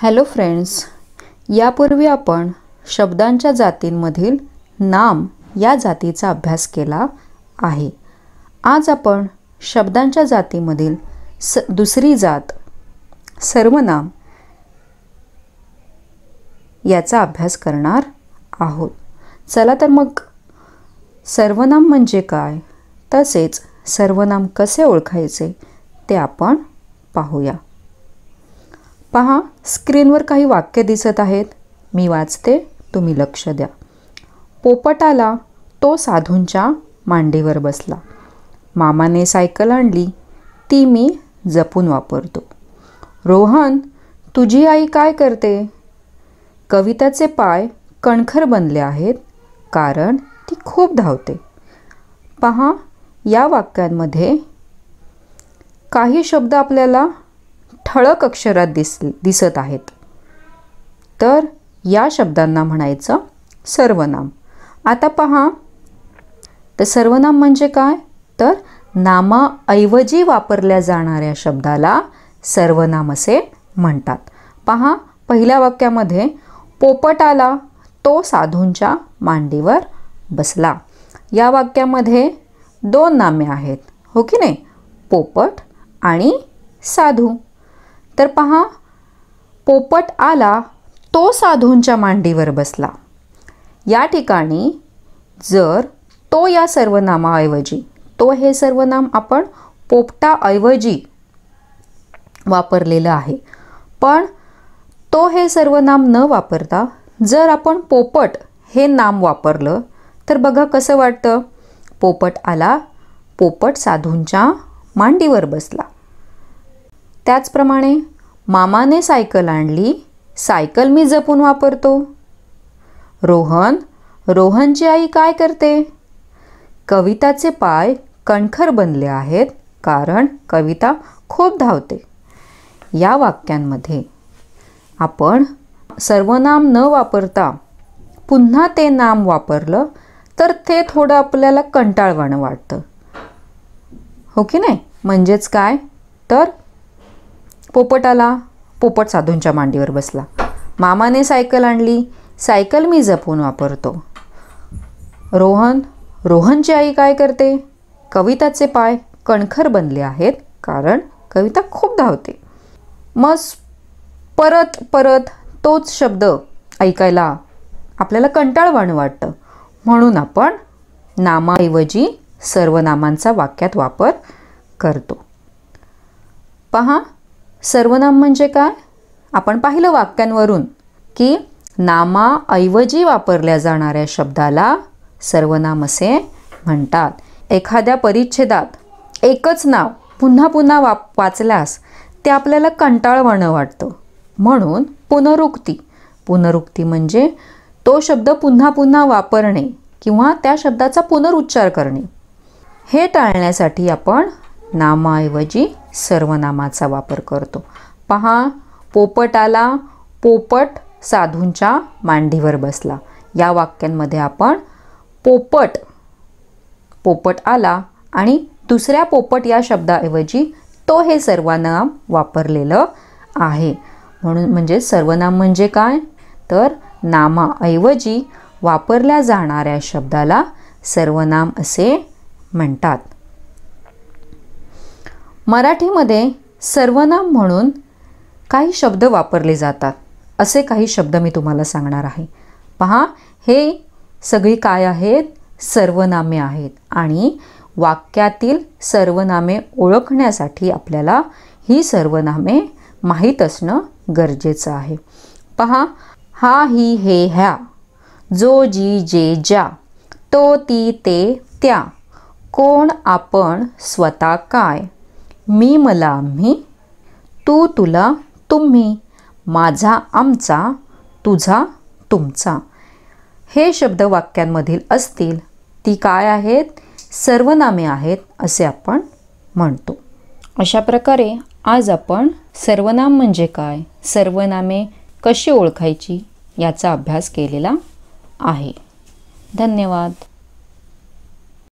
hello friends यापूर्वी आपण शब्दांच्या जातींमधील नाम या जातीचा अभ्यास केला आहे आज आपण शब्दांच्या जातीमधील स दुसरी जात सर्वनाम याचा अभ्यास करणार आहोत चला तर मग सर्वनाम म्हणजे काय तसेच सर्वनाम कसे ओळखायचे ते आपण पाहूया पहा स्क्रीनवर काही वाक्य दिसत आहेत मी वाचते तुम्ही लक्ष द्या पोपटाला तो साधूंच्या मांडीवर बसला मामाने सायकल आणली ती मी जपून वापरतो रोहन तुझी आई काय करते कविताचे पाय कणखर बनले आहेत कारण ती खूप धावते पहा या वाक्यांमध्ये काही शब्द आपल्याला ठळक अक्षरात दिस दिसत आहेत तर या शब्दांना म्हणायचं सर्वनाम आता पहा तर सर्वनाम म्हणजे काय तर नामाऐवजी वापरल्या जाणाऱ्या शब्दाला सर्वनाम असे म्हणतात पहा पहिल्या वाक्यामध्ये पोपट आला तो साधूंच्या मांडीवर बसला या वाक्यामध्ये दोन नामे आहेत हो की नाही पोपट आणि साधू तर पहा पोपट आला तो साधूंच्या मांडीवर बसला या ठिकाणी जर तो या सर्वनामाऐवजी तो हे सर्वनाम आपण पोपटाऐवजी वापरलेलं आहे पण तो हे सर्वनाम न वापरता जर आपण पोपट हे नाम वापरलं तर बघा कसं वाटतं पोपट आला पोपट साधूंच्या मांडीवर बसला त्याचप्रमाणे मामाने सायकल आणली सायकल मी जपून वापरतो रोहन रोहनची आई काय करते कविताचे पाय कणखर बनले आहेत कारण कविता खूप धावते या वाक्यांमध्ये आपण सर्वनाम न वापरता पुन्हा ते नाम वापरलं तर ते थोडं आपल्याला कंटाळवाणं वाटतं हो की नाही म्हणजेच काय तर पोपट आला पोपट साधूंच्या मांडीवर बसला मामाने सायकल आणली सायकल मी जपून वापरतो रोहन रोहनची आई काय करते कविताचे पाय कणखर बनले आहेत कारण कविता खूप धावते मग परत परत तोच शब्द ऐकायला आपल्याला कंटाळवाण वाटतं म्हणून आपण नामाऐवजी सर्व नामांचा वाक्यात वापर करतो पहा सर्वनाम म्हणजे काय आपण पाहिलं वाक्यांवरून की नामाऐवजी वापरल्या जाणाऱ्या शब्दाला सर्वनाम असे म्हणतात एखाद्या परिच्छेदात एकच नाव पुन्हा पुन्हा वाप वाचल्यास ते आपल्याला कंटाळवाणं वाटतं म्हणून पुनरुक्ती पुनरुक्ती म्हणजे तो शब्द पुन्हा पुन्हा वापरणे किंवा त्या शब्दाचा पुनरुच्चार करणे हे टाळण्यासाठी आपण नामाऐवजी सर्वनामाचा वापर करतो पहा पोपट आला पोपट साधूंच्या मांडीवर बसला या वाक्यांमध्ये आपण पोपट पोपट आला आणि दुसऱ्या पोपट या शब्दाऐवजी तो हे सर्वनाम वापरलेलं आहे म्हणून म्हणजे सर्वनाम म्हणजे काय तर नामाऐवजी वापरल्या जाणाऱ्या शब्दाला सर्वनाम असे म्हणतात मराठीमध्ये सर्वनाम म्हणून काही शब्द वापरले जातात असे काही शब्द मी तुम्हाला सांगणार आहे पहा हे सगळी काय आहेत सर्वनामे आहेत आणि वाक्यातील सर्वनामे ओळखण्यासाठी आपल्याला ही सर्वनामे माहीत असणं गरजेचं आहे पहा हा ही हे ह्या जो जी जे ज्या तो ती ते त्या कोण आपण स्वतः काय मी मला आम्ही तू तुला तुम्ही माझा आमचा तुझा तुमचा हे शब्द वाक्यांमधील असतील ती काय आहेत सर्वनामे आहेत असे आपण म्हणतो अशा प्रकारे आज आपण सर्वनाम म्हणजे काय सर्वनामे कशी ओळखायची याचा अभ्यास केलेला आहे धन्यवाद